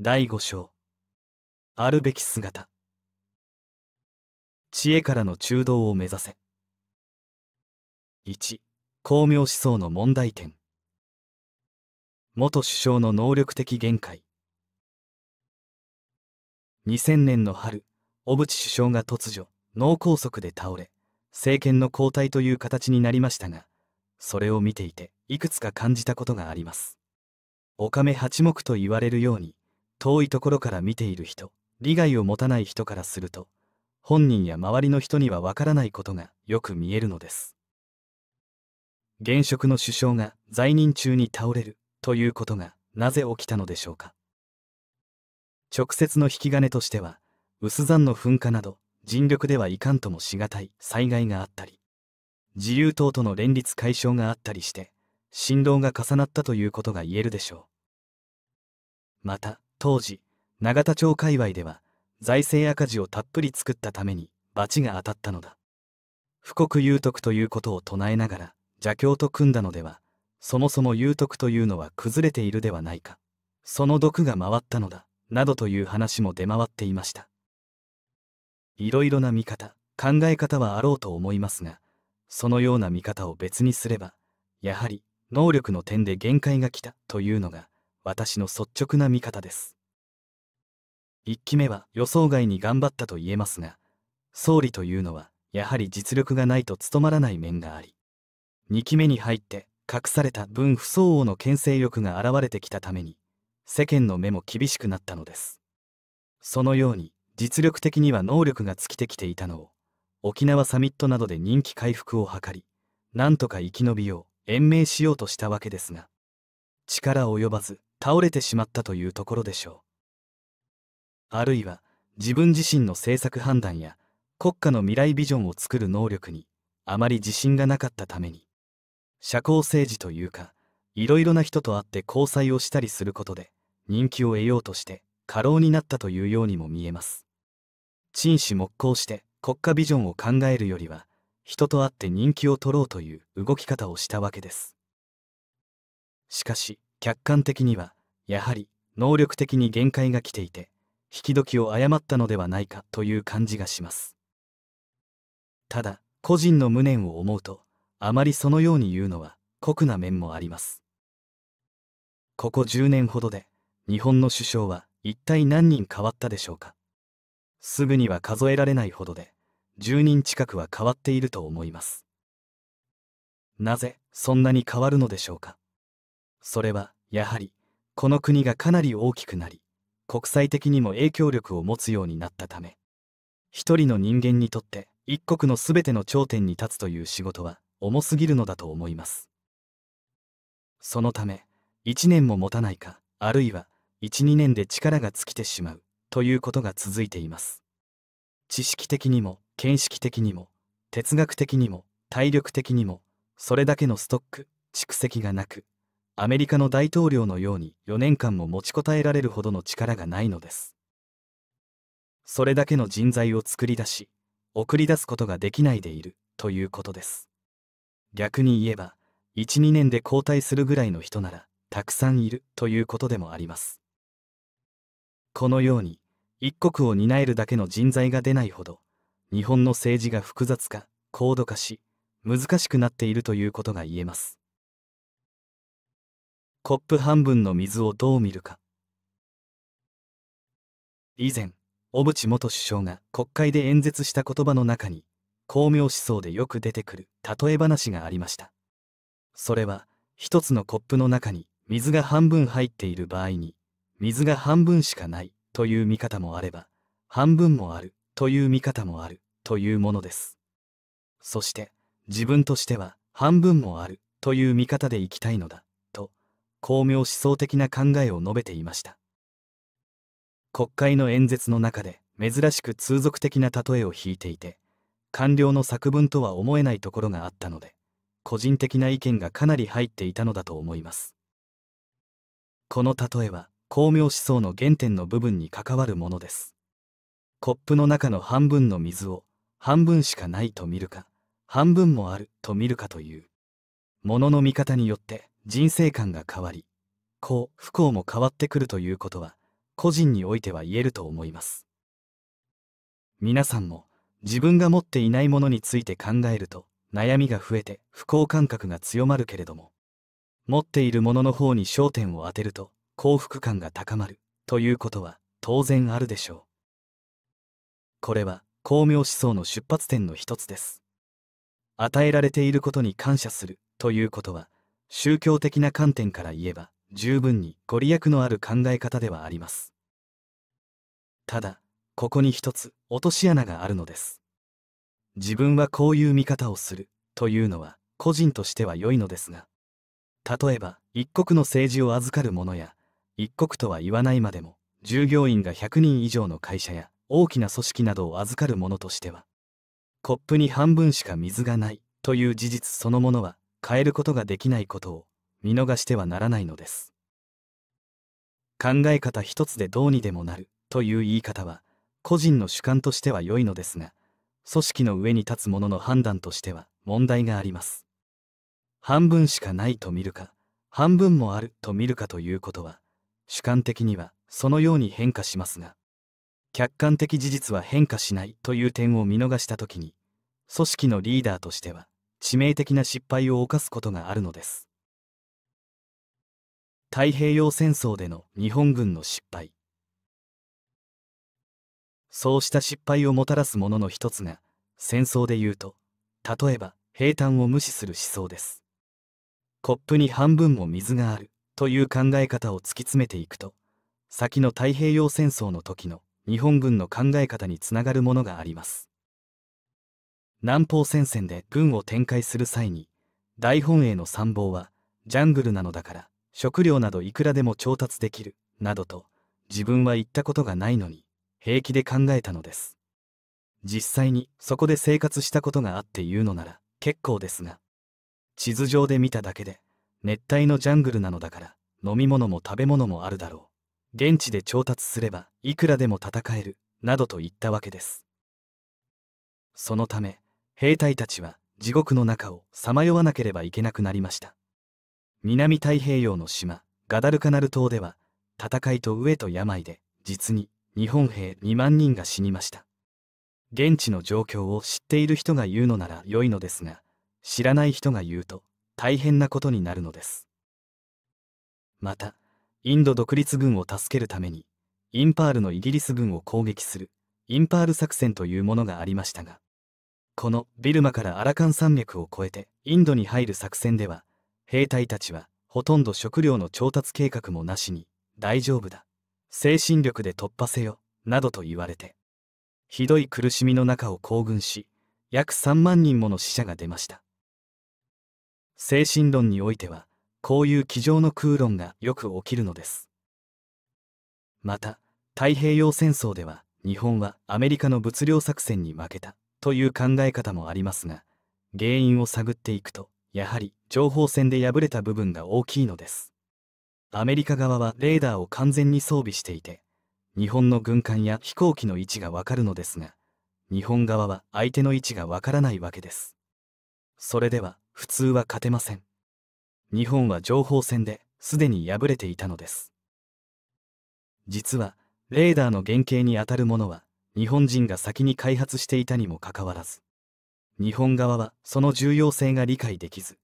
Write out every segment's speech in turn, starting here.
第5章あるべき姿知恵からの中道を目指せ1巧妙思想の問題点元首相の能力的限界2000年の春小渕首相が突如脳梗塞で倒れ政権の交代という形になりましたがそれを見ていていくつか感じたことがあります。おかめ八目と言われるように遠いところから見ている人利害を持たない人からすると本人や周りの人にはわからないことがよく見えるのです現職の首相が在任中に倒れるということがなぜ起きたのでしょうか直接の引き金としては薄山の噴火など尽力ではいかんともしがたい災害があったり自由党との連立解消があったりして振動が重なったということが言えるでしょうまた当時永田町界隈では財政赤字をたっぷり作ったために罰が当たったのだ富国有徳ということを唱えながら邪教と組んだのではそもそも有徳というのは崩れているではないかその毒が回ったのだなどという話も出回っていましたいろいろな見方考え方はあろうと思いますがそのような見方を別にすればやはり能力の点で限界が来たというのが私の率直な見方です1期目は予想外に頑張ったと言えますが総理というのはやはり実力がないと務まらない面があり2期目に入って隠された分不相応の牽制力が現れてきたために世間の目も厳しくなったのですそのように実力的には能力が尽きてきていたのを沖縄サミットなどで人気回復を図りなんとか生き延びよう延命しようとしたわけですが力及ばず倒れてしまったというところでしょうあるいは自分自身の政策判断や国家の未来ビジョンを作る能力にあまり自信がなかったために社交政治というかいろいろな人と会って交際をしたりすることで人気を得ようとして過労になったというようにも見えます陳氏木工して国家ビジョンを考えるよりは人と会って人気を取ろうという動き方をしたわけですしかし客観的にはやはり能力的に限界が来ていて引き時を誤ったのではないかという感じがしますただ個人の無念を思うとあまりそのように言うのは酷な面もありますここ10年ほどで日本の首相は一体何人変わったでしょうかすぐには数えられないほどで10人近くは変わっていると思いますなぜそんなに変わるのでしょうかそれはやはりこの国がかなり大きくなり国際的にも影響力を持つようになったため一人の人間にとって一国の全ての頂点に立つという仕事は重すぎるのだと思いますそのため1年も持たないかあるいは12年で力が尽きてしまうということが続いています知識的にも見識的にも哲学的にも体力的にもそれだけのストック蓄積がなくアメリカの大統領のように4年間も持ちこたえられるほどの力がないのですそれだけの人材を作り出し送り出すことができないでいるということです逆に言えば12年で交代するぐらいの人ならたくさんいるということでもありますこのように一国を担えるだけの人材が出ないほど日本の政治が複雑化高度化し難しくなっているということが言えますコップ半分の水をどう見るか以前小渕元首相が国会で演説した言葉の中に巧妙思想でよく出てくる例え話がありましたそれは一つのコップの中に水が半分入っている場合に水が半分しかないという見方もあれば半分もあるという見方もあるというものですそして自分としては半分もあるという見方でいきたいのだ巧妙思想的な考えを述べていました国会の演説の中で珍しく通俗的な例えを引いていて官僚の作文とは思えないところがあったので個人的な意見がかなり入っていたのだと思いますこの例えは巧妙思想の原点の部分に関わるものですコップの中の半分の水を半分しかないと見るか半分もあると見るかというものの見方によって人生観が変わり幸不幸も変わってくるということは個人においては言えると思います皆さんも自分が持っていないものについて考えると悩みが増えて不幸感覚が強まるけれども持っているものの方に焦点を当てると幸福感が高まるということは当然あるでしょうこれは巧妙思想の出発点の一つです与えられていることに感謝するということは宗教的な観点から言えば十分にご利益のある考え方ではありますただここに一つ落とし穴があるのです自分はこういう見方をするというのは個人としては良いのですが例えば一国の政治を預かる者や一国とは言わないまでも従業員が100人以上の会社や大きな組織などを預かる者としてはコップに半分しか水がないという事実そのものは変えることができないことを見逃してはならないのです考え方一つでどうにでもなるという言い方は個人の主観としては良いのですが組織の上に立つ者の判断としては問題があります半分しかないと見るか半分もあると見るかということは主観的にはそのように変化しますが客観的事実は変化しないという点を見逃した時に組織のリーダーとしては致命的な失敗を犯すことがあるのです太平洋戦争での日本軍の失敗そうした失敗をもたらすものの一つが戦争でいうと例えば兵坦を無視する思想ですコップに半分も水があるという考え方を突き詰めていくと先の太平洋戦争の時の日本軍の考え方につながるものがあります南方戦線で軍を展開する際に大本営の参謀はジャングルなのだから食料などいくらでも調達できるなどと自分は言ったことがないのに平気で考えたのです実際にそこで生活したことがあって言うのなら結構ですが地図上で見ただけで熱帯のジャングルなのだから飲み物も食べ物もあるだろう現地で調達すればいくらでも戦えるなどと言ったわけですそのため兵隊たちは地獄の中をさまよわなければいけなくなりました南太平洋の島ガダルカナル島では戦いと飢えと病で実に日本兵2万人が死にました現地の状況を知っている人が言うのなら良いのですが知らない人が言うと大変なことになるのですまたインド独立軍を助けるためにインパールのイギリス軍を攻撃するインパール作戦というものがありましたがこのビルマからアラカン山脈を越えてインドに入る作戦では兵隊たちはほとんど食料の調達計画もなしに大丈夫だ精神力で突破せよなどと言われてひどい苦しみの中を行軍し約3万人もの死者が出ました精神論においてはこういう机上の空論がよく起きるのですまた太平洋戦争では日本はアメリカの物量作戦に負けたという考え方もありますが原因を探っていくとやはり情報戦で敗れた部分が大きいのですアメリカ側はレーダーを完全に装備していて日本の軍艦や飛行機の位置がわかるのですが日本側は相手の位置がわからないわけですそれでは普通は勝てません日本は情報戦ですでに敗れていたのです実はレーダーの原型にあたるものは日本人が先に開発していたにもかかわらず日本側はその重要性が理解できず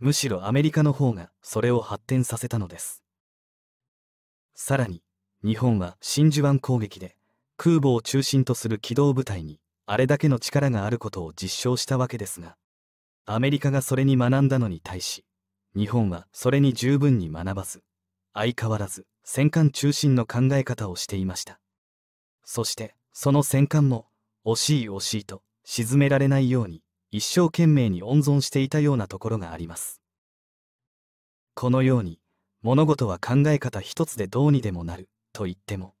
むしろアメリカの方がそれを発展させたのですさらに日本は真珠湾攻撃で空母を中心とする機動部隊にあれだけの力があることを実証したわけですがアメリカがそれに学んだのに対し日本はそれに十分に学ばず相変わらず戦艦中心の考え方をしていましたそしてその戦艦も惜しい惜しいと沈められないように一生懸命に温存していたようなところがありますこのように物事は考え方一つでどうにでもなると言っても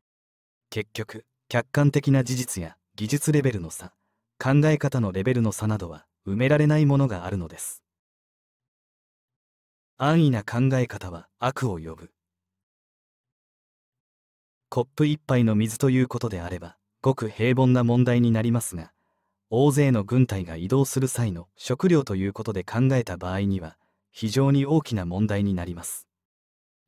結局客観的な事実や技術レベルの差考え方のレベルの差などは埋められないものがあるのです安易な考え方は悪を呼ぶコップ一杯の水ということであればごく平凡な問題になりますが大勢の軍隊が移動する際の食料ということで考えた場合には非常に大きな問題になります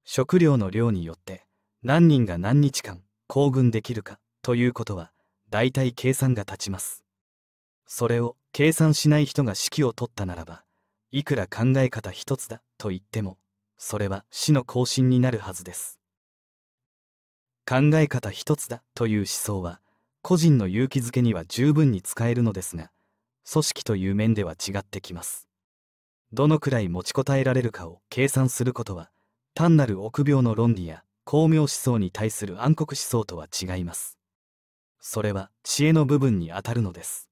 食料の量によって何人が何日間行軍できるかということは大体計算が立ちますそれを計算しない人が指揮を取ったならばいくら考え方一つだと言ってもそれは死の行進になるはずです考え方一つだという思想は個人の勇気づけには十分に使えるのですが組織という面では違ってきますどのくらい持ちこたえられるかを計算することは単なる臆病の論理や巧妙思想に対する暗黒思想とは違いますそれは知恵の部分にあたるのです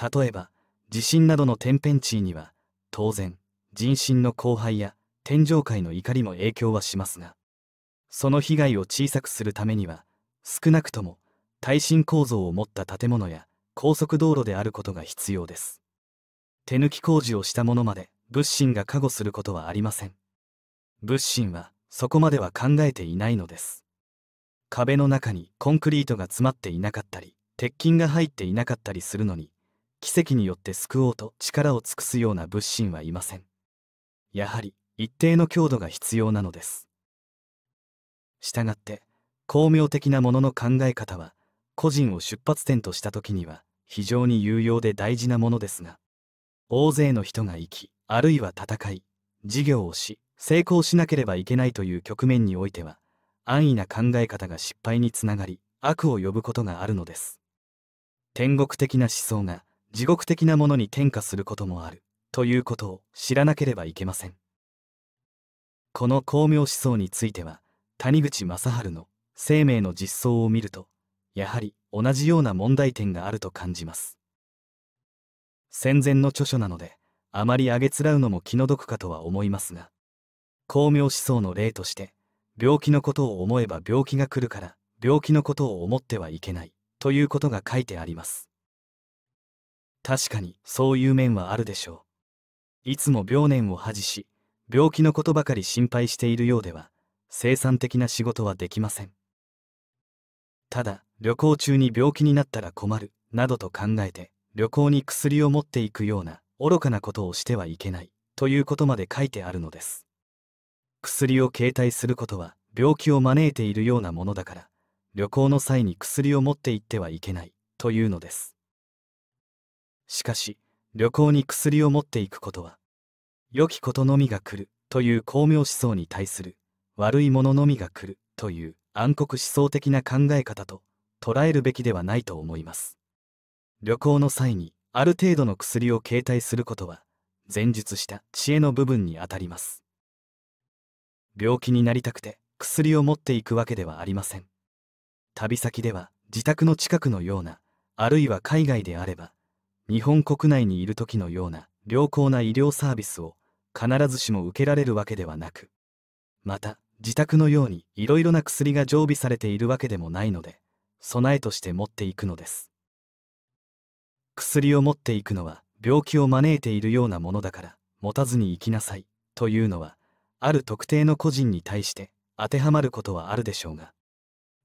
例えば地震などの天変地異には当然人心の荒廃や天上界の怒りも影響はしますがその被害を小さくするためには少なくとも耐震構造を持った建物や高速道路であることが必要です手抜き工事をしたものまで物心が加護することはありません物心はそこまでは考えていないのです壁の中にコンクリートが詰まっていなかったり鉄筋が入っていなかったりするのに奇跡によって救おうと力を尽くすような物心はいませんやはり一定の強度が必要なのですしたがって巧妙的なものの考え方は個人を出発点とした時には非常に有用で大事なものですが大勢の人が生きあるいは戦い事業をし成功しなければいけないという局面においては安易な考え方が失敗につながり悪を呼ぶことがあるのです天国的な思想が地獄的なものに転化することもあるということを知らなければいけませんこの巧妙思想については谷口正治の「生命の実相」を見るとやはり同じような問題点があると感じます戦前の著書なのであまりあげつらうのも気の毒かとは思いますが巧妙思想の例として病気のことを思えば病気が来るから病気のことを思ってはいけないということが書いてあります確かにそういう面はあるでしょういつも病年を恥じし病気のことばかり心配しているようでは生産的な仕事はできませんただ旅行中に病気になったら困るなどと考えて旅行に薬を持っていくような愚かなことをしてはいけないということまで書いてあるのです薬を携帯することは病気を招いているようなものだから旅行の際に薬を持って行ってはいけないというのですしかし旅行に薬を持っていくことは良きことのみが来るという巧妙思想に対する悪いもののみが来るという暗黒思想的な考え方と捉えるべきではないと思います旅行の際にある程度の薬を携帯することは前述した知恵の部分にあたります病気になりたくて薬を持っていくわけではありません旅先では自宅の近くのようなあるいは海外であれば日本国内にいる時のような良好な医療サービスを必ずしも受けられるわけではなくまた自宅のようにいろいろな薬が常備されているわけでもないので備えとして持っていくのです薬を持っていくのは病気を招いているようなものだから持たずに行きなさいというのはある特定の個人に対して当てはまることはあるでしょうが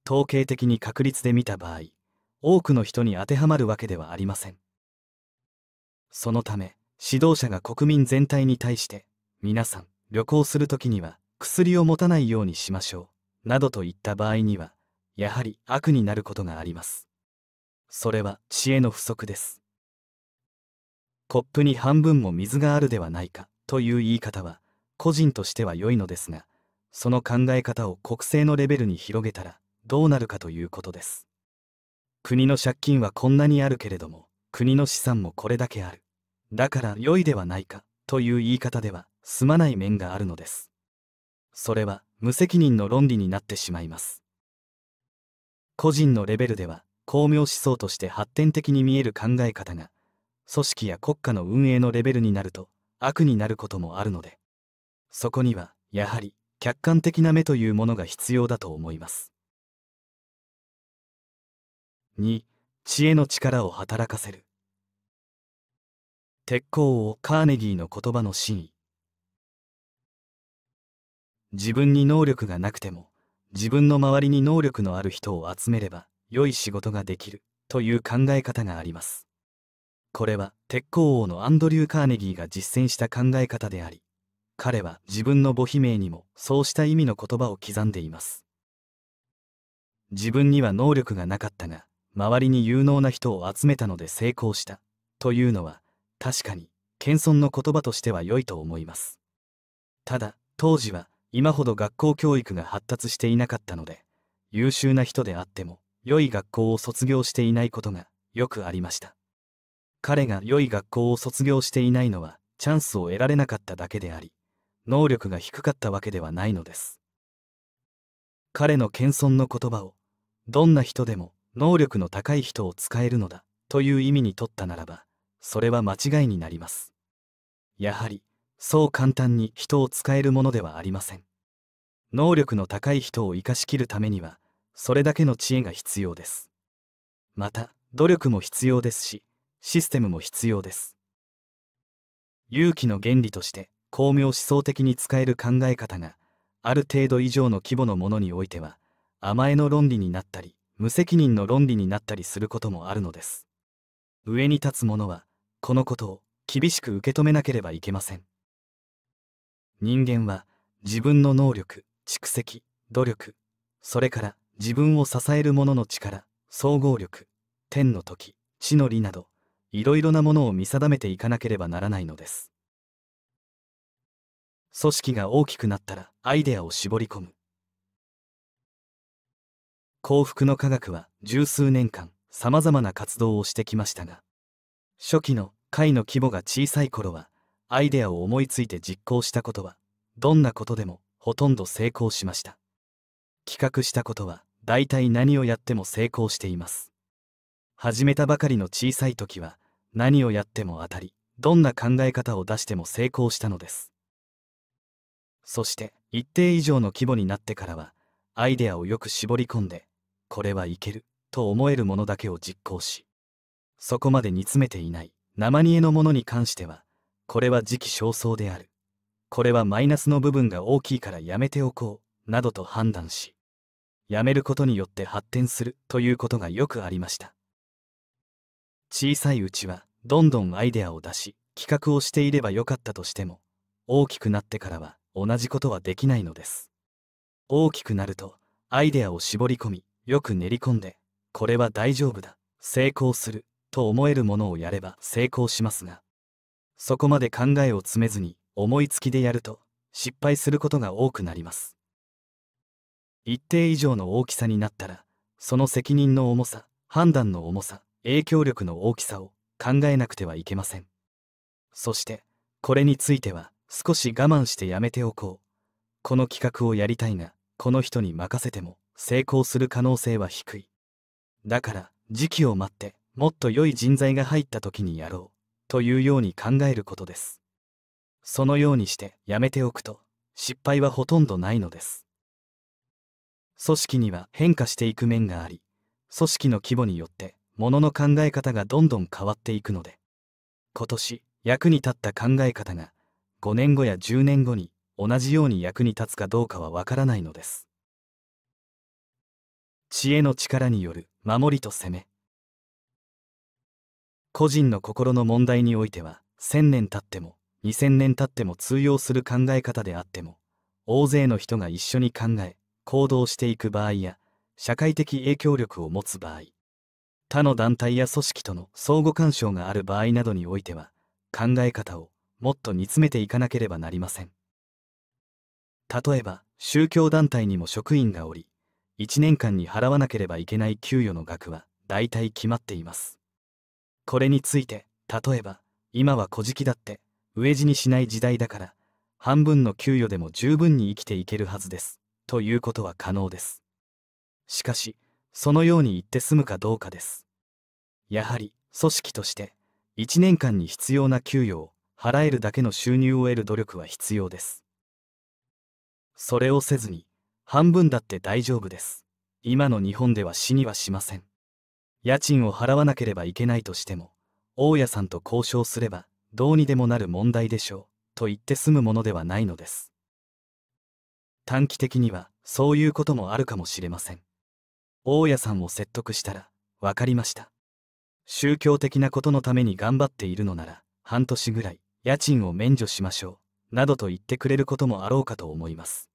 統計的に確率で見た場合多くの人に当てはまるわけではありませんそのため指導者が国民全体に対して皆さん旅行する時には薬を持たないようにしましょうなどといった場合にはやはり悪になることがありますそれは知恵の不足ですコップに半分も水があるではないかという言い方は個人としては良いのですがその考え方を国政のレベルに広げたらどうなるかということです国の借金はこんなにあるけれども国の資産もこれだけあるだから良いではないかという言い方では済まない面があるのですそれは無責任の論理になってしまいます個人のレベルでは巧妙思想として発展的に見える考え方が組織や国家の運営のレベルになると悪になることもあるのでそこにはやはり客観的な目というものが必要だと思います2知恵の力を働かせる鉄鋼王カーネギーの言葉の真意自分に能力がなくても自分の周りに能力のある人を集めれば良い仕事ができるという考え方がありますこれは鉄鋼王のアンドリュー・カーネギーが実践した考え方であり彼は自分の母姫にもそうした意味の言葉を刻んでいます自分には能力がなかったが周りに有能な人を集めたので成功したというのは確かに謙遜の言葉としては良いと思いますただ当時は今ほど学校教育が発達していなかったので優秀な人であっても良い学校を卒業していないことがよくありました彼が良い学校を卒業していないのはチャンスを得られなかっただけであり能力が低かったわけではないのです彼の謙遜の言葉をどんな人でも能力の高い人を使えるのだという意味にとったならばそれは間違いになりますやはりそう簡単に人を使えるものではありません能力の高い人を生かしきるためにはそれだけの知恵が必要ですまた努力も必要ですしシステムも必要です勇気の原理として巧妙思想的に使える考え方がある程度以上の規模のものにおいては甘えの論理になったり無責任の論理になったりすることもあるのです上に立つ者はこのことを厳しく受け止めなければいけません人間は自分の能力蓄積努力それから自分を支える者の力総合力天の時地の利などいろいろなものを見定めていかなければならないのです組織が大きくなったらアイデアを絞り込む幸福の科学は十数年間さまざまな活動をしてきましたが初期の会の規模が小さい頃はアイデアを思いついて実行したことはどんなことでもほとんど成功しました企画したことは大体何をやっても成功しています始めたばかりの小さい時は何をやっても当たりどんな考え方を出しても成功したのですそして一定以上の規模になってからはアイデアをよく絞り込んでこれはいけると思えるものだけを実行しそこまで煮詰めていない生煮えのものに関してはこれは時期尚早であるこれはマイナスの部分が大きいからやめておこうなどと判断しやめることによって発展するということがよくありました小さいうちはどんどんアイデアを出し企画をしていればよかったとしても大きくなってからは同じことはできないのです大きくなるとアイデアを絞り込みよく練り込んでこれは大丈夫だ成功すると思えるものをやれば成功しますがそこまで考えを詰めずに思いつきでやると失敗することが多くなります一定以上の大きさになったらその責任の重さ判断の重さ影響力の大きさを考えなくてはいけませんそしてこれについては少し我慢してやめておこうこの企画をやりたいがこの人に任せても成功する可能性は低いだから時期を待ってもっと良い人材が入った時にやろうというように考えることですそのようにしてやめておくと失敗はほとんどないのです組織には変化していく面があり組織の規模によってものの考え方がどんどん変わっていくので今年役に立った考え方が5年後や10年後に同じように役に立つかどうかはわからないのです知恵の力による守りと攻め個人の心の問題においては1000年経っても2000年経っても通用する考え方であっても大勢の人が一緒に考え行動していく場合や社会的影響力を持つ場合他の団体や組織との相互干渉がある場合などにおいては考え方をもっと煮詰めていかなければなりません例えば宗教団体にも職員がおり1年間に払わなければいけない給与の額は大体決まっていますこれについて例えば今は「古事だって飢え死にしない時代だから半分の給与でも十分に生きていけるはずですということは可能ですしかしそのように言って済むかどうかですやはり組織として1年間に必要な給与を払えるだけの収入を得る努力は必要ですそれをせずに半分だって大丈夫です今の日本では死にはしません家賃を払わなければいけないとしても大家さんと交渉すればどうにでもなる問題でしょうと言って済むものではないのです短期的にはそういうこともあるかもしれません大家さんを説得したら分かりました宗教的なことのために頑張っているのなら半年ぐらい家賃を免除しましょうなどと言ってくれることもあろうかと思います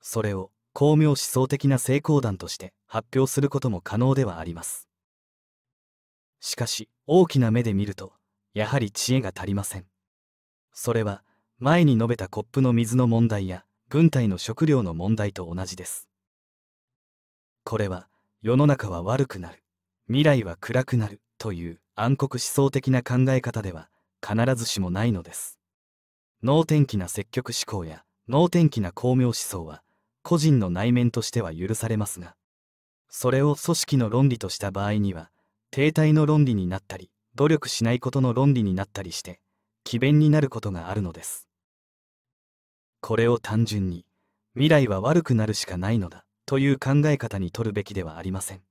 それを巧妙思想的な成功談として発表することも可能ではありますしかし大きな目で見るとやはり知恵が足りませんそれは前に述べたコップの水の問題や軍隊の食料の問題と同じですこれは世の中は悪くなる未来は暗くなるという暗黒思想的な考え方では必ずしもないのです能天気な積極思考や能天気な巧妙思想は個人の内面としては許されますがそれを組織の論理とした場合には停滞の論理になったり努力しないことの論理になったりして詭弁になることがあるのですこれを単純に未来は悪くなるしかないのだという考え方にとるべきではありません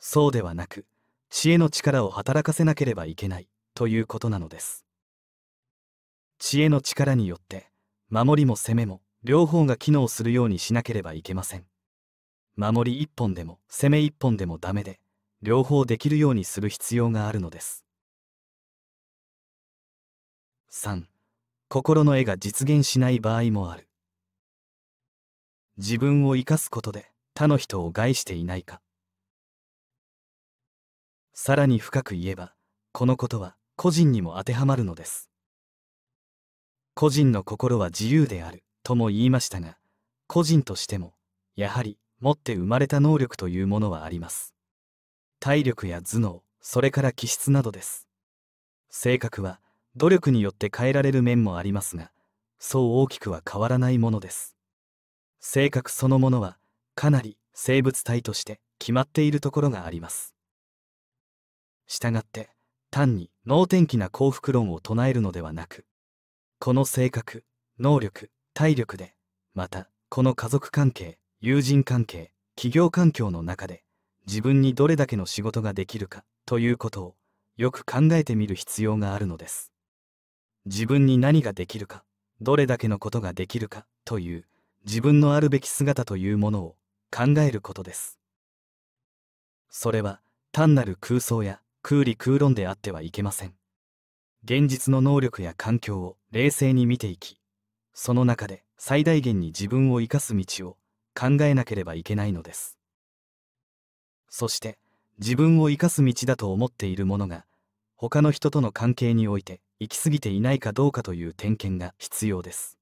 そうではなく知恵の力を働かせなければいけないということなのです知恵の力によって守りも攻めも両方が機能するようにしなければいけません守り一本でも攻め一本でもダメで両方できるようにする必要があるのです3心の絵が実現しない場合もある自分を生かすことで他の人を害していないかさらに深く言えばこのことは個人にも当てはまるのです個人の心は自由であるとも言いましたが個人としてもやはり持って生まれた能力というものはあります体力や頭脳それから気質などです性格は努力によって変えられる面もありますがそう大きくは変わらないものです性格そのものはかなり生物体として決まっているところがありますしたがって単に能天気な幸福論を唱えるのではなくこの性格能力体力でまたこの家族関係友人関係企業環境の中で自分にどれだけの仕事ができるかということをよく考えてみる必要があるのです自分に何ができるかどれだけのことができるかという自分のあるべき姿というものを考えることですそれは単なる空想や空理空論であってはいけません現実の能力や環境を冷静に見ていきその中で最大限に自分を生かす道を考えなければいけないのですそして自分を生かす道だと思っているものが他の人との関係において行き過ぎていないかどうかという点検が必要です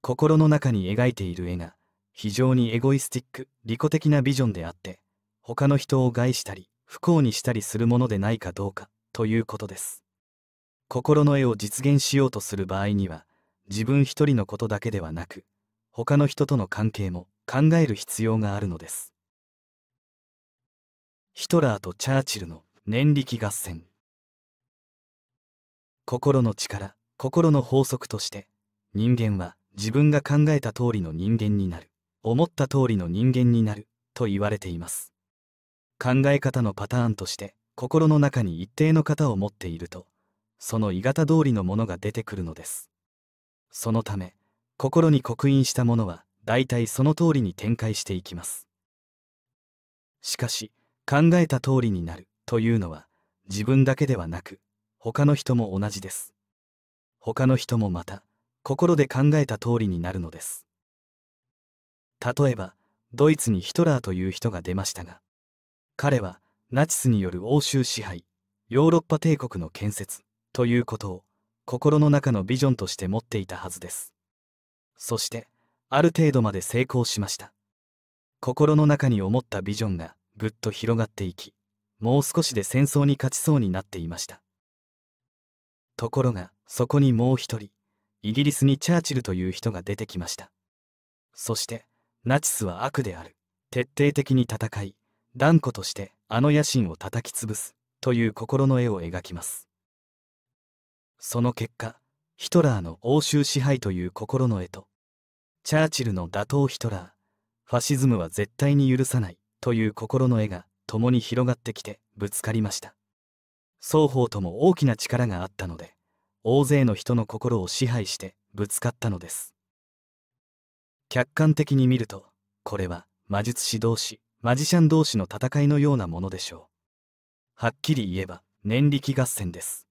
心の中に描いている絵が非常にエゴイスティック利己的なビジョンであって他の人を害したり不幸にしたりするものでないかどうかということです心の絵を実現しようとする場合には自分一人のことだけではなく他の人との関係も考える必要があるのですヒトラーとチャーチルの念力合戦心の力心の法則として人間は自分が考えた通りの人間になる思った通りの人間になると言われています考え方のパターンとして心の中に一定の型を持っているとその鋳型通りのものが出てくるのですそのため心に刻印したものは大体その通りに展開していきますしかし考えた通りになるというのは自分だけではなく他の人も同じです他の人もまた心で考えた通りになるのです例えばドイツにヒトラーという人が出ましたが彼はナチスによる欧州支配ヨーロッパ帝国の建設ということを心の中のビジョンとして持っていたはずですそしてある程度まで成功しました心の中に思ったビジョンがぐっと広がっていきもう少しで戦争に勝ちそうになっていましたところがそこにもう一人イギリスにチャーチルという人が出てきましたそしてナチスは悪である徹底的に戦い断固としてあの野心を叩き潰すという心の絵を描きますその結果ヒトラーの欧州支配という心の絵とチャーチルの打倒ヒトラーファシズムは絶対に許さないという心の絵が共に広がってきてぶつかりました双方とも大きな力があったので大勢の人の心を支配してぶつかったのです客観的に見るとこれは魔術師同士マジシャン同士の戦いのようなものでしょうはっきり言えば念力合戦です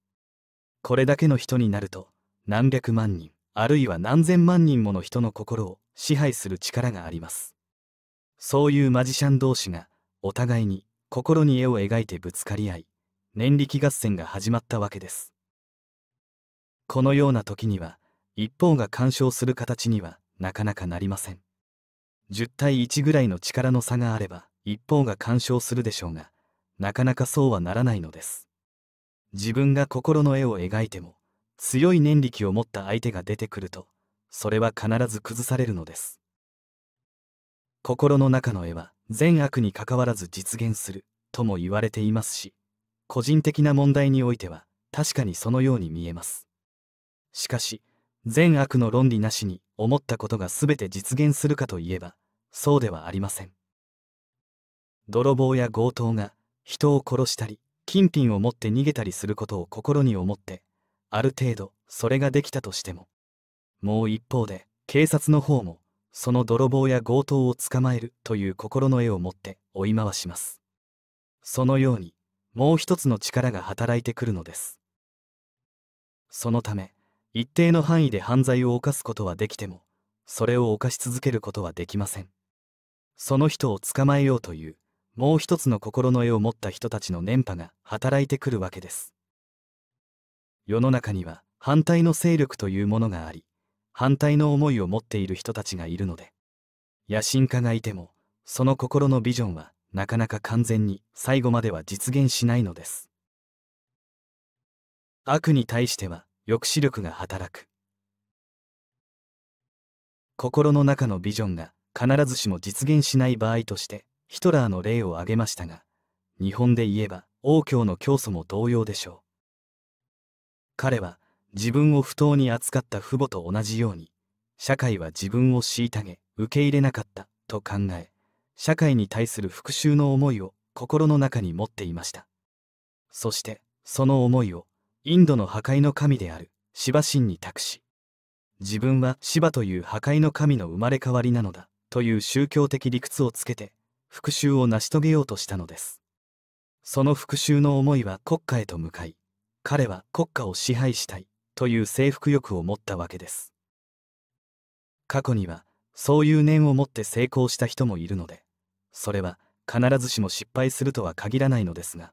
これだけの人になると何百万人あるいは何千万人もの人の心を支配する力がありますそういうマジシャン同士がお互いに心に絵を描いてぶつかり合い念力合戦が始まったわけですこのような時には一方が干渉する形にはなかなかなりません10対1ぐらいの力の差があれば一方が干渉するでしょうがなかなかそうはならないのです自分が心の絵を描いても強い念力を持った相手が出てくるとそれは必ず崩されるのです心の中の絵は善悪にかかわらず実現するとも言われていますし個人的な問題においては確かにそのように見えますしかし善悪の論理なしに思ったことが全て実現するかといえばそうではありません泥棒や強盗が人を殺したり金品を持って逃げたりすることを心に思ってある程度それができたとしてももう一方で警察の方もその泥棒や強盗を捕まえるという心の絵を持って追い回しますそのようにもう一つの力が働いてくるのですそのため一定の範囲で犯罪を犯すことはできてもそれを犯し続けることはできませんその人を捕まえようというもう一つの心の絵を持った人たちの念波が働いてくるわけです世の中には反対の勢力というものがあり反対の思いを持っている人たちがいるので野心家がいてもその心のビジョンはなかなか完全に最後までは実現しないのです悪に対しては抑止力が働く心の中のビジョンが必ずしも実現しない場合としてヒトラーの例を挙げましたが日本で言えば王教の教祖も同様でしょう彼は自分を不当に扱った父母と同じように社会は自分を虐げ受け入れなかったと考え社会に対する復讐の思いを心の中に持っていましたそしてその思いをインドの破壊の神であるシバ神に託し自分はシバという破壊の神の生まれ変わりなのだという宗教的理屈をつけて復讐を成し遂げようとしたのですその復讐の思いは国家へと向かい彼は国家を支配したいという征服欲を持ったわけです過去にはそういう念を持って成功した人もいるのでそれは必ずしも失敗するとは限らないのですが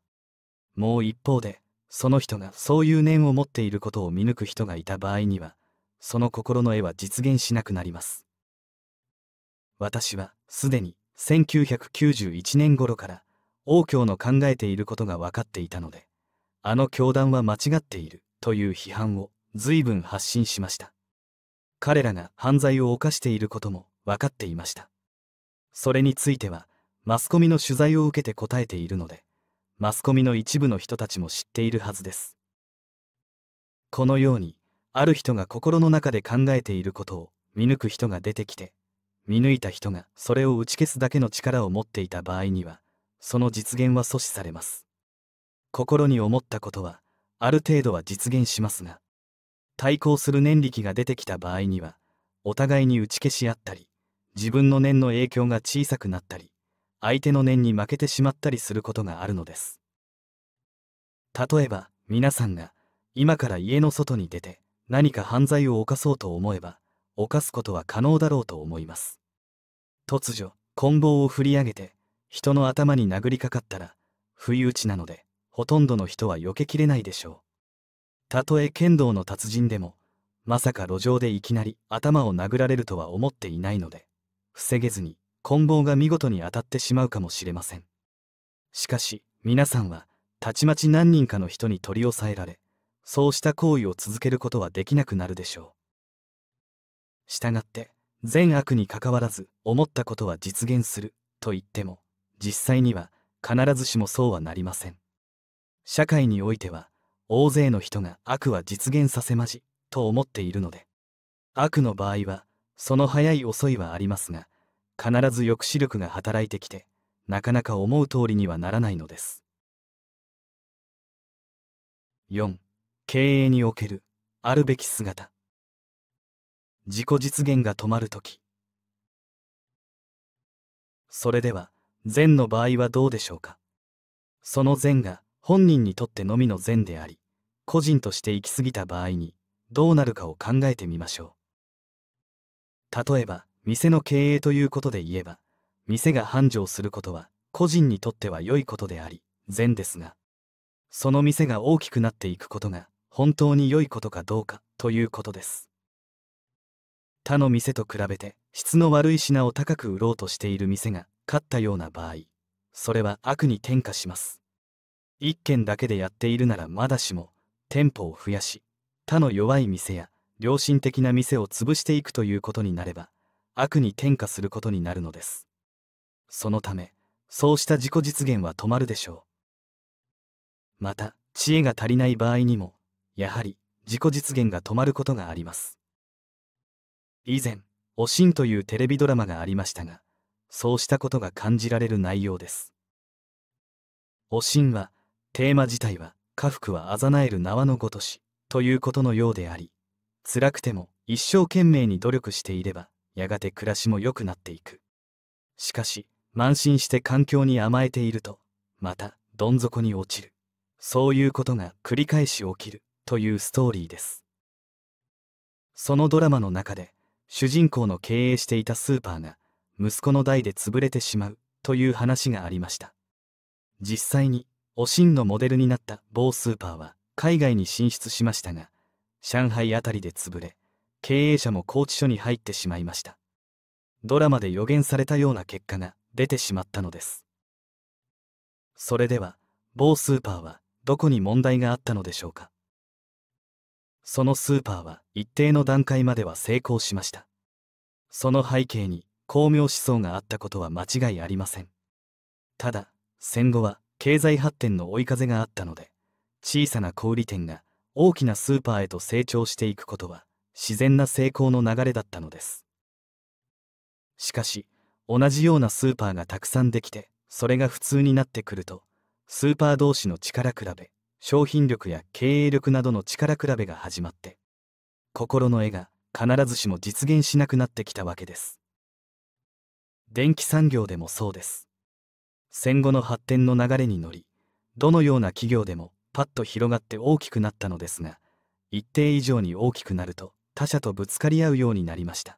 もう一方でその人がそういう念を持っていることを見抜く人がいた場合にはその心の絵は実現しなくなります私はすでに1991年頃から王教の考えていることが分かっていたのであの教団は間違っているという批判を随分発信しました彼らが犯罪を犯していることも分かっていましたそれについてはマスコミの取材を受けて答えているのでマスコミの一部の人たちも知っているはずですこのようにある人が心の中で考えていることを見抜く人が出てきて見抜いた人がそれを打ち消すだけの力を持っていた場合にはその実現は阻止されます心に思ったことはある程度は実現しますが対抗する念力が出てきた場合にはお互いに打ち消し合ったり自分の念の影響が小さくなったり相手の念に負けてしまったりすることがあるのです例えば皆さんが今から家の外に出て何か犯罪を犯そうと思えば犯すことは可能だろうと思います突如棍棒を振り上げて人の頭に殴りかかったら不意打ちなのでほとんどの人は避けきれないでしょうたとえ剣道の達人でもまさか路上でいきなり頭を殴られるとは思っていないので防げずに棍棒が見事に当たってしまうかもしれませんしかし皆さんはたちまち何人かの人に取り押さえられそうした行為を続けることはできなくなるでしょうしたがって善悪にかかわらず思ったことは実現すると言っても実際には必ずしもそうはなりません社会においては大勢の人が悪は実現させまじと思っているので悪の場合はその早い遅いはありますが必ず抑止力が働いてきてなかなか思う通りにはならないのです4経営におけるあるべき姿自己実現が止まる時それでは善の場合はどうでしょうかその善が本人にとってのみの善であり個人として行き過ぎた場合にどうなるかを考えてみましょう例えば店の経営ということで言えば店が繁盛することは個人にとっては良いことであり善ですがその店が大きくなっていくことが本当に良いことかどうかということです他の店と比べて質の悪い品を高く売ろうとしている店が勝ったような場合それは悪に転嫁します1軒だけでやっているならまだしも店舗を増やし他の弱い店や良心的な店を潰していくということになれば悪に転嫁することになるのですそのためそうした自己実現は止まるでしょうまた知恵が足りない場合にもやはり自己実現が止まることがあります以前「おしん」というテレビドラマがありましたがそうしたことが感じられる内容ですおしんはテーマ自体は家福はあざなえる縄のごとしということのようであり辛くても一生懸命に努力していればやがて暮らしも良くなっていくしかし慢心して環境に甘えているとまたどん底に落ちるそういうことが繰り返し起きるというストーリーですそのドラマの中で主人公の経営していたスーパーが息子の代で潰れてしまうという話がありました実際におしんのモデルになった某スーパーは海外に進出しましたが上海あたりで潰れ経営者も拘置所に入ってしまいましたドラマで予言されたような結果が出てしまったのですそれでは某スーパーはどこに問題があったのでしょうかそのスーパーは一定の段階までは成功しましたその背景に巧妙思想があったことは間違いありませんただ戦後は経済発展の追い風があったので小さな小売店が大きなスーパーへと成長していくことは自然な成功の流れだったのですしかし同じようなスーパーがたくさんできてそれが普通になってくるとスーパー同士の力比べ商品力や経営力などの力比べが始まって心の絵が必ずしも実現しなくなってきたわけです電気産業でもそうです戦後の発展の流れに乗りどのような企業でもパッと広がって大きくなったのですが一定以上に大きくなると他者とぶつかり合うようになりました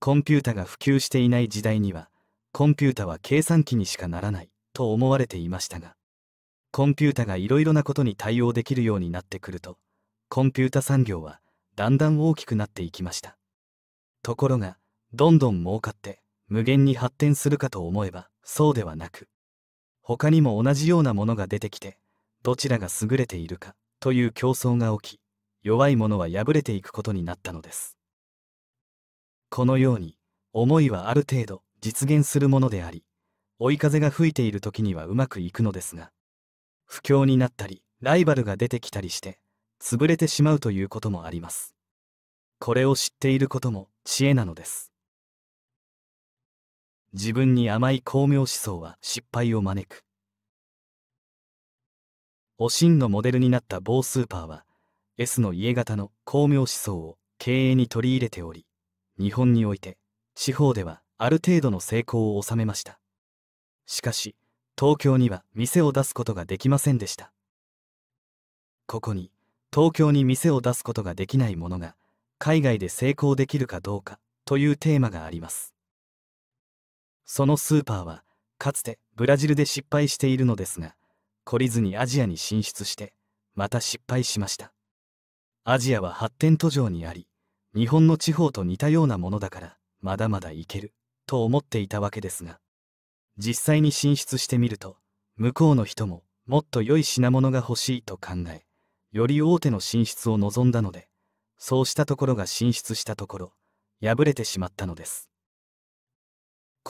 コンピュータが普及していない時代にはコンピュータは計算機にしかならないと思われていましたがコンピュータがいろいろなことに対応できるようになってくるとコンピュータ産業はだんだん大きくなっていきましたところがどんどん儲かって無限に発展するかと思えばそうではなく他にも同じようなものが出てきてどちらが優れているかという競争が起き弱いものは破れていくことになったのですこのように思いはある程度実現するものであり追い風が吹いている時にはうまくいくのですが不況になったりライバルが出てきたりして潰れてしまうということもありますこれを知っていることも知恵なのです自分に甘い巧妙思想は失敗を招くおしんのモデルになった某スーパーは S の家型の巧妙思想を経営に取り入れており日本において地方ではある程度の成功を収めましたしかし東京には店を出すことができませんでしたここに東京に店を出すことができないものが海外で成功できるかどうかというテーマがありますそのスーパーはかつてブラジルで失敗しているのですが懲りずにアジアに進出してまた失敗しましたアジアは発展途上にあり日本の地方と似たようなものだからまだまだいけると思っていたわけですが実際に進出してみると向こうの人ももっと良い品物が欲しいと考えより大手の進出を望んだのでそうしたところが進出したところ敗れてしまったのです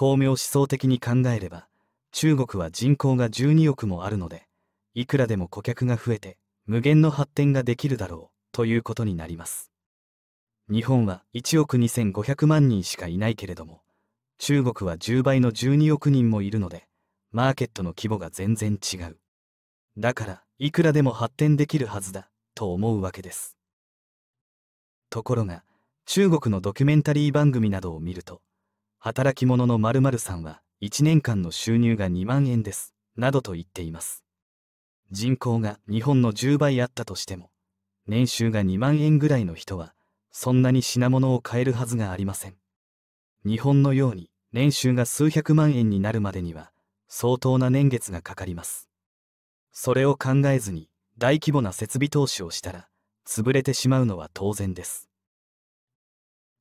巧妙思想的に考えれば中国は人口が12億もあるのでいくらでも顧客が増えて無限の発展ができるだろうということになります日本は1億2500万人しかいないけれども中国は10倍の12億人もいるのでマーケットの規模が全然違うだからいくらでも発展できるはずだと思うわけですところが中国のドキュメンタリー番組などを見ると働き者の〇〇さんは1年間の収入が2万円です、などと言っています。人口が日本の10倍あったとしても、年収が2万円ぐらいの人は、そんなに品物を買えるはずがありません。日本のように年収が数百万円になるまでには、相当な年月がかかります。それを考えずに大規模な設備投資をしたら、潰れてしまうのは当然です。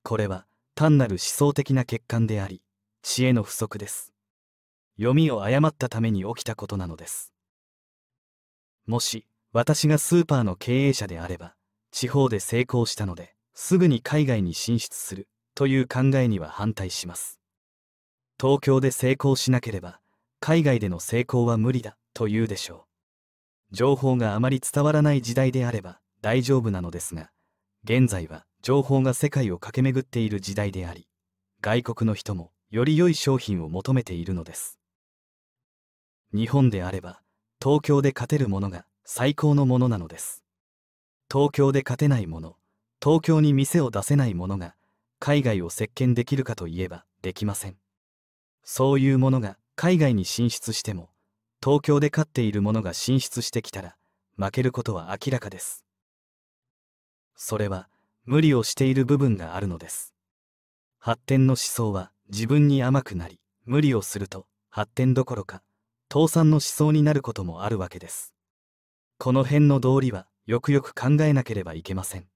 これは単なる思想的な欠陥であり知恵の不足です読みを誤ったために起きたことなのですもし私がスーパーの経営者であれば地方で成功したのですぐに海外に進出するという考えには反対します東京で成功しなければ海外での成功は無理だというでしょう情報があまり伝わらない時代であれば大丈夫なのですが現在は情報が世界を駆け巡っている時代であり外国の人もより良い商品を求めているのです日本であれば東京で勝てるものが最高のものなのです東京で勝てないもの東京に店を出せないものが海外を席巻できるかといえばできませんそういうものが海外に進出しても東京で勝っているものが進出してきたら負けることは明らかですそれは無理をしている部分があるのです。発展の思想は自分に甘くなり、無理をすると発展どころか、倒産の思想になることもあるわけです。この辺の道理はよくよく考えなければいけません。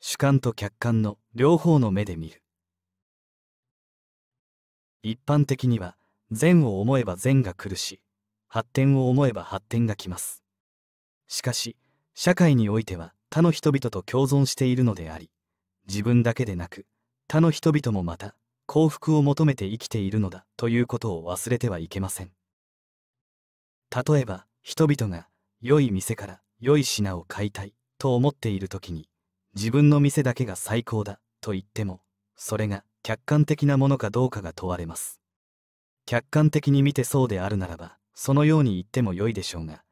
主観と客観の両方の目で見る。一般的には善を思えば善が来るし発展を思えば発展が来ますしかし社会においては他の人々と共存しているのであり自分だけでなく他の人々もまた幸福を求めて生きているのだということを忘れてはいけません例えば人々が良い店から良い品を買いたいと思っている時に自分の店だけが最高だと言ってもそれが客観的なものかどうかが問われます客観的に見てそうであるならばそのように言っても良いでしょうが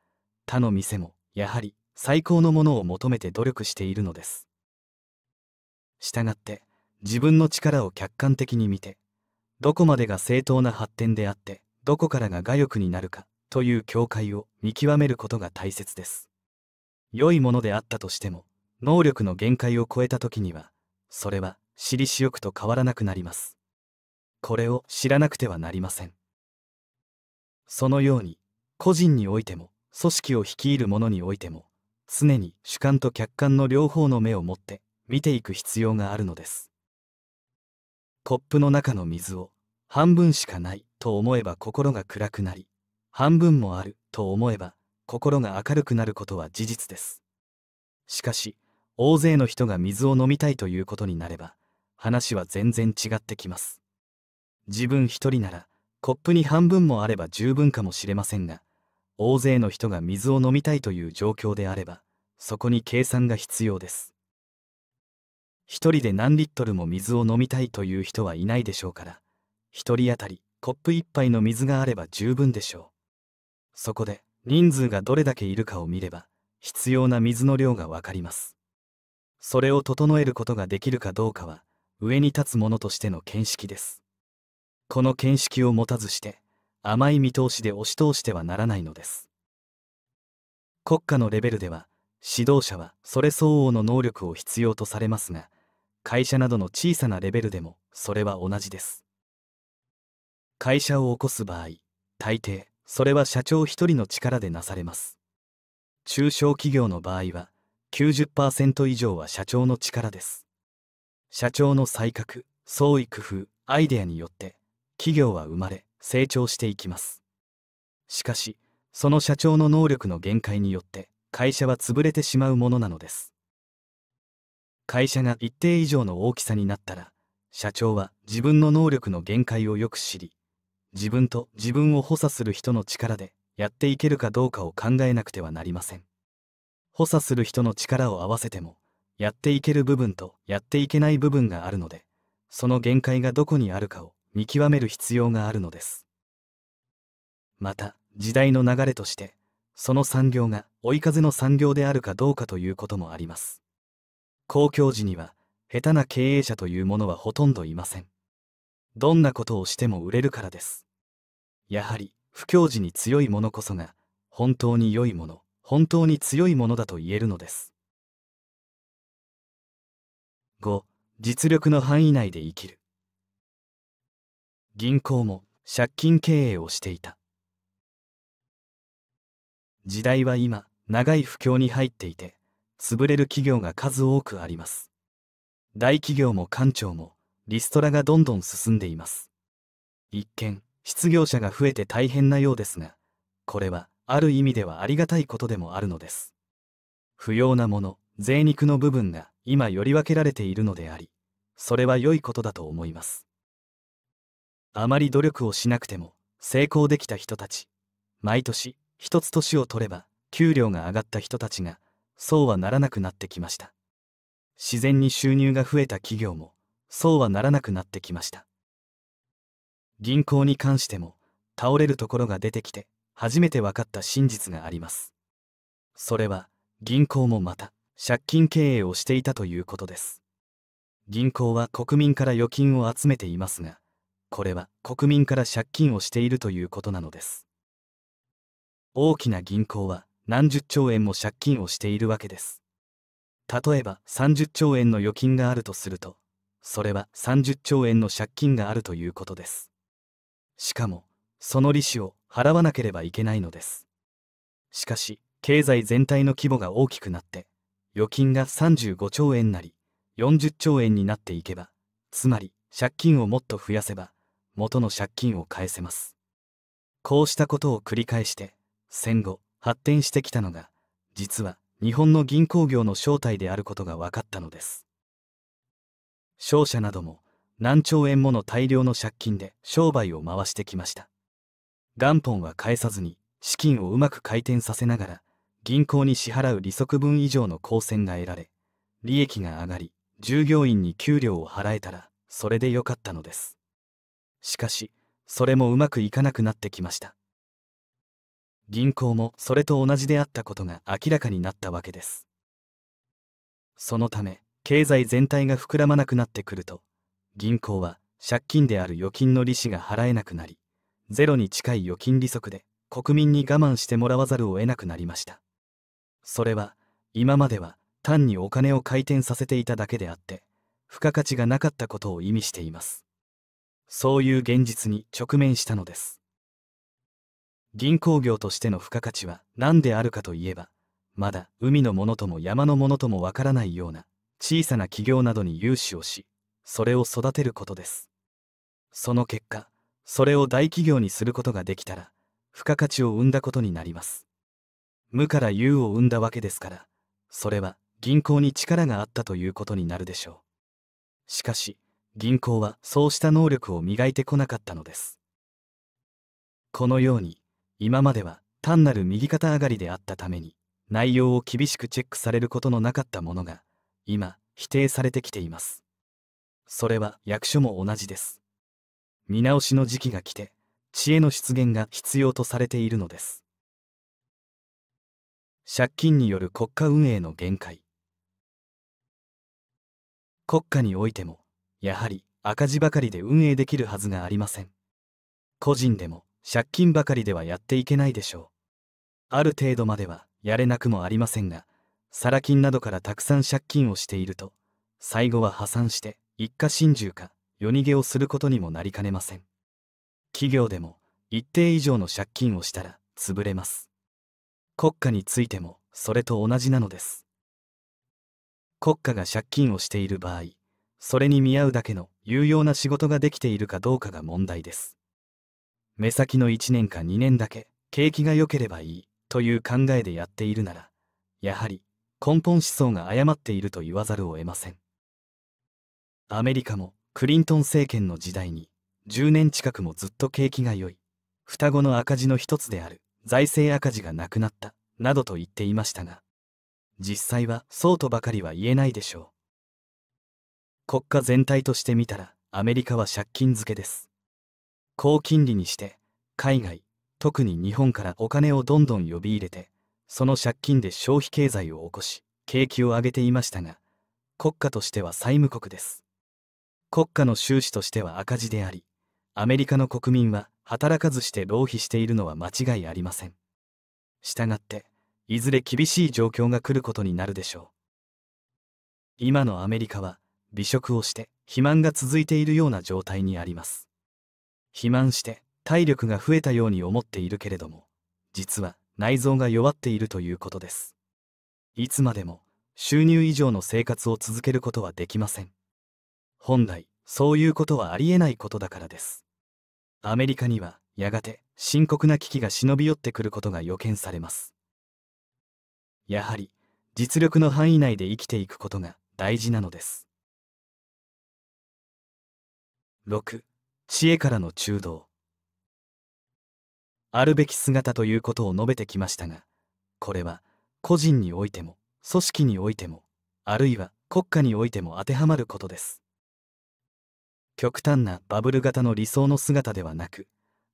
他の店もやはり最高のものを求めて努力しているのですしたがって自分の力を客観的に見てどこまでが正当な発展であってどこからが我欲になるかという境界を見極めることが大切です良いものであったとしても能力の限界を超えた時にはそれは私利私欲と変わらなくなりますこれを知らなくてはなりませんそのように個人においても組織を率いる者においても常に主観と客観の両方の目を持って見ていく必要があるのですコップの中の水を半分しかないと思えば心が暗くなり半分もあると思えば心が明るくなることは事実ですしかし大勢の人が水を飲みたいということになれば話は全然違ってきます自分一人ならコップに半分もあれば十分かもしれませんが大勢の人が水を飲みたいという状況であればそこに計算が必要です1人で何リットルも水を飲みたいという人はいないでしょうから1人当たりコップ1杯の水があれば十分でしょうそこで人数がどれだけいるかを見れば必要な水の量が分かりますそれを整えることができるかどうかは上に立つ者としての見識ですこの見識を持たずして甘い見通しで押し通してはならないのです国家のレベルでは指導者はそれ相応の能力を必要とされますが会社などの小さなレベルでもそれは同じです会社を起こす場合大抵それは社長一人の力でなされます中小企業の場合は90%以上は社長の力です社長の才覚創意工夫アイデアによって企業は生まれ成長していきますしかしその社長の能力の限界によって会社は潰れてしまうものなのです会社が一定以上の大きさになったら社長は自分の能力の限界をよく知り自分と自分を補佐する人の力でやっていけるかどうかを考えなくてはなりません補佐する人の力を合わせてもやっていける部分とやっていけない部分があるのでその限界がどこにあるかを見極める必要があるのですまた時代の流れとしてその産業が追い風の産業であるかどうかということもあります公共時には下手な経営者というものはほとんどいませんどんなことをしても売れるからですやはり不況時に強いものこそが本当に良いもの本当に強いものだと言えるのです5実力の範囲内で生きる銀行も借金経営をしていた時代は今長い不況に入っていて潰れる企業が数多くあります大企業も官庁もリストラがどんどん進んでいます一見失業者が増えて大変なようですがこれはある意味ではありがたいことでもあるのです不要なもの税肉の部分が今より分けられているのでありそれは良いことだと思いますあまり努力をしなくても成功できた人たち毎年一つ年を取れば給料が上がった人たちがそうはならなくなってきました自然に収入が増えた企業もそうはならなくなってきました銀行に関しても倒れるところが出てきて初めて分かった真実がありますそれは銀行もまた借金経営をしていたということです銀行は国民から預金を集めていますがこれは国民から借金をしているということなのです大きな銀行は何十兆円も借金をしているわけです例えば30兆円の預金があるとするとそれは30兆円の借金があるということですしかもその利子を払わなければいけないのですしかし経済全体の規模が大きくなって預金が35兆円なり40兆円になっていけばつまり借金をもっと増やせば元の借金を返せますこうしたことを繰り返して戦後発展してきたのが実は日本の銀行業の正体であることが分かったのです商社なども何兆円もの大量の借金で商売を回してきました元本は返さずに資金をうまく回転させながら銀行に支払う利息分以上の光線が得られ利益が上がり従業員に給料を払えたらそれでよかったのですしかしそれもうまくいかなくなってきました銀行もそれと同じであったことが明らかになったわけですそのため経済全体が膨らまなくなってくると銀行は借金である預金の利子が払えなくなりゼロに近い預金利息で国民に我慢してもらわざるを得なくなりましたそれは今までは単にお金を回転させていただけであって付加価値がなかったことを意味していますそういう現実に直面したのです銀行業としての付加価値は何であるかといえばまだ海のものとも山のものともわからないような小さな企業などに融資をしそれを育てることですその結果それを大企業にすることができたら付加価値を生んだことになります無から有を生んだわけですからそれは銀行に力があったということになるでしょうしかし銀行はそうした能力を磨いてこなかったのですこのように今までは単なる右肩上がりであったために内容を厳しくチェックされることのなかったものが今否定されてきていますそれは役所も同じです見直しの時期が来て知恵の出現が必要とされているのです借金による国家運営の限界国家においてもやはり赤字ばかりで運営できるはずがありません個人でも借金ばかりではやっていけないでしょうある程度まではやれなくもありませんがサラ金などからたくさん借金をしていると最後は破産して一家心中か夜逃げをすることにもなりかねません企業でも一定以上の借金をしたら潰れます国家についてもそれと同じなのです国家が借金をしている場合それに見合うだけの有用な仕事ができているかどうかが問題です。目先の1年か2年だけ景気が良ければいいという考えでやっているなら、やはり根本思想が誤っていると言わざるを得ません。アメリカもクリントン政権の時代に10年近くもずっと景気が良い、双子の赤字の一つである財政赤字がなくなった、などと言っていましたが、実際はそうとばかりは言えないでしょう。国家全体として見たらアメリカは借金漬けです高金利にして海外特に日本からお金をどんどん呼び入れてその借金で消費経済を起こし景気を上げていましたが国家としては債務国です国家の収支としては赤字でありアメリカの国民は働かずして浪費しているのは間違いありませんしたがっていずれ厳しい状況が来ることになるでしょう今のアメリカは美食をして肥満が続いているような状態にあります肥満して体力が増えたように思っているけれども実は内臓が弱っているということですいつまでも収入以上の生活を続けることはできません本来そういうことはありえないことだからですアメリカにはやがて深刻な危機が忍び寄ってくることが予見されますやはり実力の範囲内で生きていくことが大事なのです6知恵からの中道あるべき姿ということを述べてきましたがこれは個人においても組織においてもあるいは国家においても当てはまることです極端なバブル型の理想の姿ではなく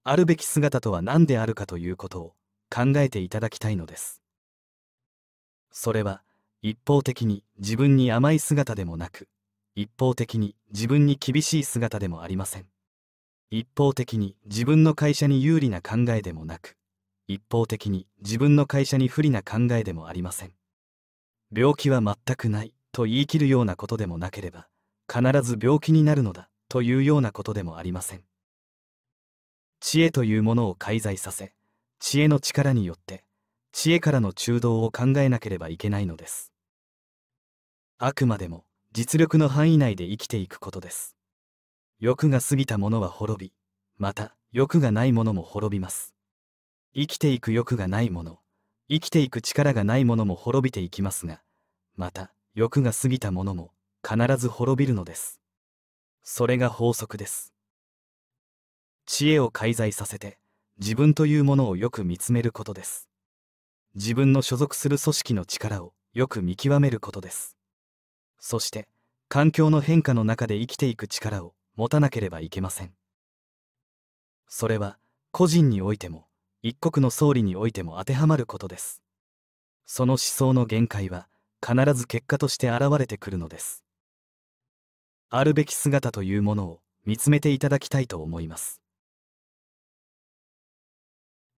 あるべき姿とは何であるかということを考えていただきたいのですそれは一方的に自分に甘い姿でもなく一方的に自分に厳しい姿でもありません一方的に自分の会社に有利な考えでもなく一方的に自分の会社に不利な考えでもありません病気は全くないと言い切るようなことでもなければ必ず病気になるのだというようなことでもありません知恵というものを介在させ知恵の力によって知恵からの中道を考えなければいけないのですあくまでも実力の範囲内で生きていくことです欲が過ぎたものは滅びまた欲がないものも滅びます生きていく欲がないもの生きていく力がないものも滅びていきますがまた欲が過ぎたものも必ず滅びるのですそれが法則です知恵を介在させて自分というものをよく見つめることです自分の所属する組織の力をよく見極めることですそして環境の変化の中で生きていく力を持たなければいけませんそれは個人においても一国の総理においても当てはまることですその思想の限界は必ず結果として現れてくるのですあるべき姿というものを見つめていただきたいと思います